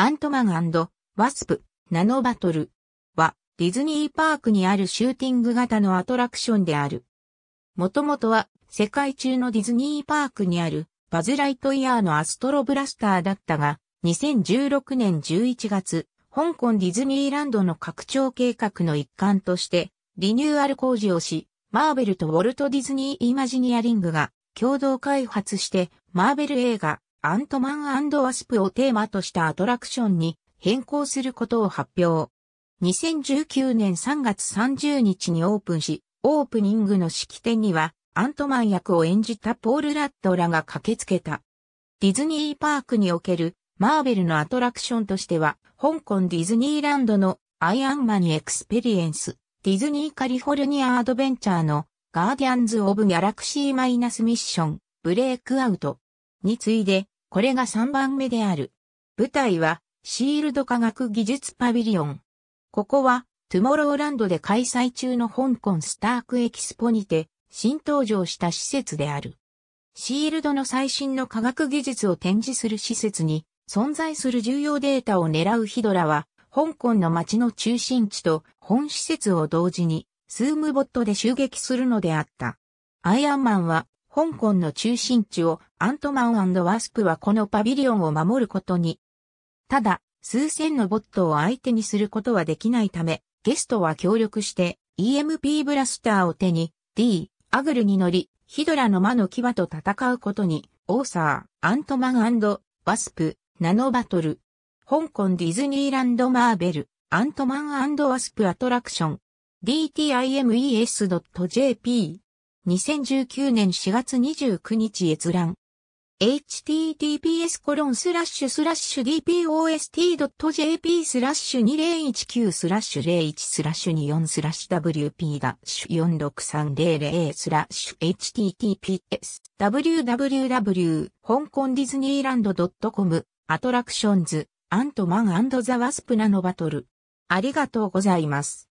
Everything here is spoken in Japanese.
アントマンワスプ、ナノバトルはディズニーパークにあるシューティング型のアトラクションである。もともとは世界中のディズニーパークにあるバズライトイヤーのアストロブラスターだったが、2016年11月、香港ディズニーランドの拡張計画の一環としてリニューアル工事をし、マーベルとウォルト・ディズニー・イマジニアリングが共同開発してマーベル映画アントマンワスプをテーマとしたアトラクションに変更することを発表。2019年3月30日にオープンし、オープニングの式典にはアントマン役を演じたポール・ラッドらが駆けつけた。ディズニーパークにおけるマーベルのアトラクションとしては、香港ディズニーランドのアイアンマンエクスペリエンス、ディズニーカリフォルニアアドベンチャーのガーディアンズ・オブ・ギャラクシー・マイナス・ミッション、ブレイクアウト、に次いで、これが3番目である。舞台は、シールド科学技術パビリオン。ここは、トゥモローランドで開催中の香港スタークエキスポにて、新登場した施設である。シールドの最新の科学技術を展示する施設に、存在する重要データを狙うヒドラは、香港の街の中心地と本施設を同時に、スームボットで襲撃するのであった。アイアンマンは、香港の中心地をアントマンワスプはこのパビリオンを守ることに。ただ、数千のボットを相手にすることはできないため、ゲストは協力して EMP ブラスターを手に D、アグルに乗り、ヒドラの魔の牙と戦うことに、オーサー、アントマンワスプ、ナノバトル、香港ディズニーランドマーベル、アントマンワスプアトラクション、dtimes.jp 2019年4月29日閲覧。https コロンスラッシュスラッシュ dpost.jp スラッシュ2019スラッシュ01スラッシュ24スラッシュ wp ダッシュ46300スラッシュ https www 香港ディズニーランド .com アトラクションズアントマンザワスプナノバトルありがとうございます。